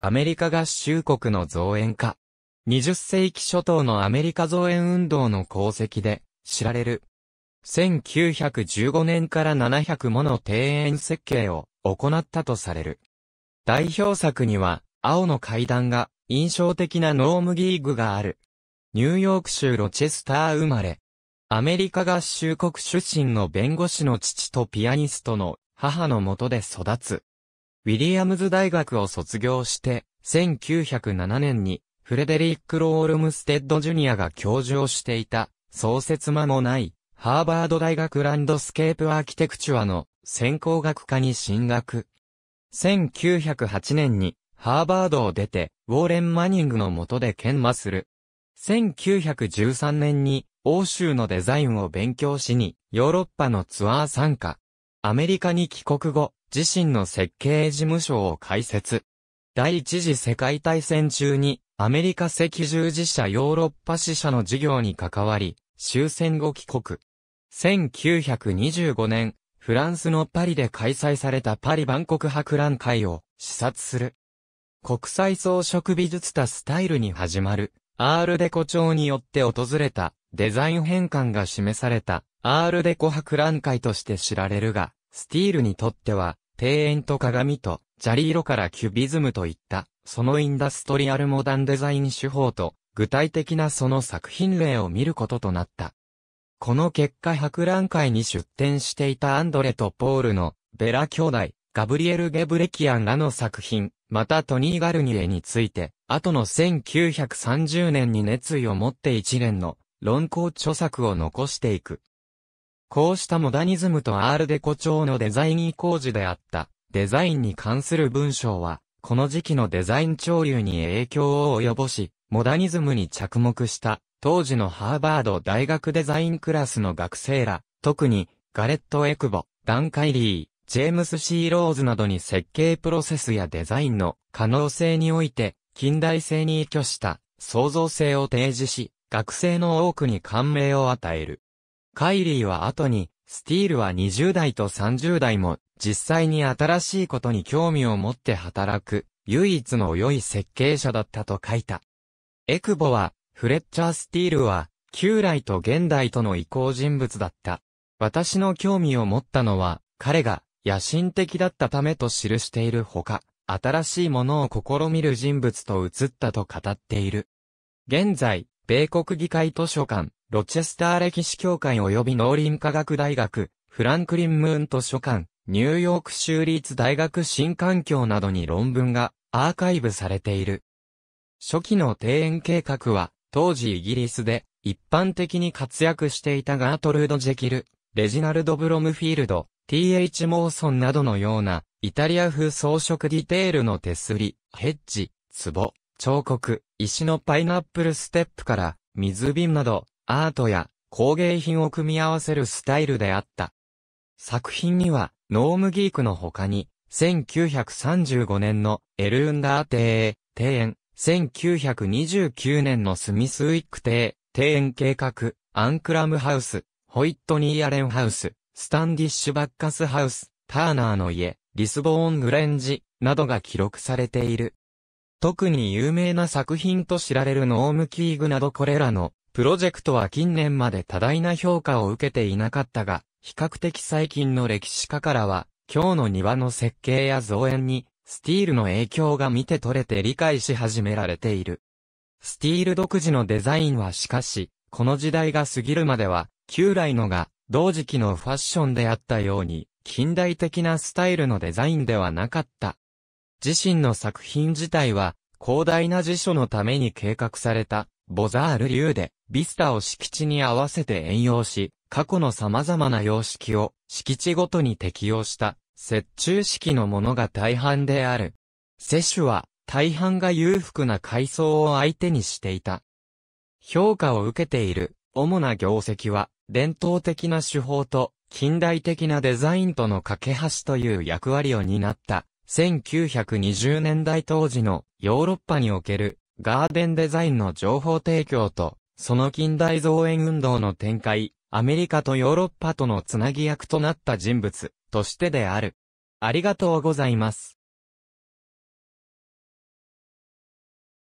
アメリカ合衆国の造園家。20世紀初頭のアメリカ造園運動の功績で知られる。1915年から700もの庭園設計を行ったとされる。代表作には、青の階段が印象的なノームギーグがある。ニューヨーク州ロチェスター生まれ。アメリカ合衆国出身の弁護士の父とピアニストの母のもとで育つ。ウィリアムズ大学を卒業して、1907年にフレデリック・ロー・ルムステッド・ジュニアが教授をしていた、創設間もない、ハーバード大学ランドスケープアーキテクチュアの専攻学科に進学。1908年にハーバードを出て、ウォーレン・マニングの下で研磨する。1913年に欧州のデザインを勉強しにヨーロッパのツアー参加。アメリカに帰国後、自身の設計事務所を開設。第一次世界大戦中に、アメリカ赤十字社ヨーロッパ支社の事業に関わり、終戦後帰国。1925年、フランスのパリで開催されたパリ万国博覧会を視察する。国際装飾美術たスタイルに始まる、アールデコ町によって訪れたデザイン変換が示されたアールデコ博覧会として知られるが、スティールにとっては、庭園と鏡と、砂利色からキュビズムといった、そのインダストリアルモダンデザイン手法と、具体的なその作品例を見ることとなった。この結果博覧会に出展していたアンドレとポールの、ベラ兄弟、ガブリエル・ゲブレキアンらの作品、またトニー・ガルニエについて、後の1930年に熱意を持って一連の論考著作を残していく。こうしたモダニズムとアールデコ調のデザイン移行時であった、デザインに関する文章は、この時期のデザイン潮流に影響を及ぼし、モダニズムに着目した、当時のハーバード大学デザインクラスの学生ら、特に、ガレット・エクボ、ダン・カイリー、ジェームス・シー・ローズなどに設計プロセスやデザインの可能性において、近代性に依拠した創造性を提示し、学生の多くに感銘を与える。カイリーは後に、スティールは20代と30代も、実際に新しいことに興味を持って働く、唯一の良い設計者だったと書いた。エクボは、フレッチャー・スティールは、旧来と現代との移行人物だった。私の興味を持ったのは、彼が野心的だったためと記しているほか、新しいものを試みる人物と映ったと語っている。現在、米国議会図書館、ロチェスター歴史協会及び農林科学大学、フランクリン・ムーン図書館、ニューヨーク州立大学新環境などに論文がアーカイブされている。初期の庭園計画は、当時イギリスで一般的に活躍していたガートルード・ジェキル、レジナルド・ブロムフィールド、T.H. モーソンなどのような、イタリア風装飾ディテールの手すり、ヘッジ、壺、彫刻、石のパイナップルステップから、水瓶など、アートや工芸品を組み合わせるスタイルであった。作品には、ノームギークの他に、1935年のエルンダー邸、庭園、1929年のスミスウィック邸、庭園計画、アンクラムハウス、ホイットニー・アレンハウス、スタンディッシュ・バッカスハウス、ターナーの家、リスボーン・グレンジ、などが記録されている。特に有名な作品と知られるノームキーグなどこれらのプロジェクトは近年まで多大な評価を受けていなかったが、比較的最近の歴史家からは、今日の庭の設計や造園に、スティールの影響が見て取れて理解し始められている。スティール独自のデザインはしかし、この時代が過ぎるまでは、旧来のが、同時期のファッションであったように、近代的なスタイルのデザインではなかった。自身の作品自体は、広大な辞書のために計画された、ボザール流で、ビスタを敷地に合わせて沿用し、過去の様々な様式を敷地ごとに適用した、折衷式のものが大半である。摂取は、大半が裕福な階層を相手にしていた。評価を受けている、主な業績は、伝統的な手法と、近代的なデザインとの架け橋という役割を担った、1920年代当時のヨーロッパにおけるガーデンデザインの情報提供と、その近代造園運動の展開、アメリカとヨーロッパとのつなぎ役となった人物としてである。ありがとうございます。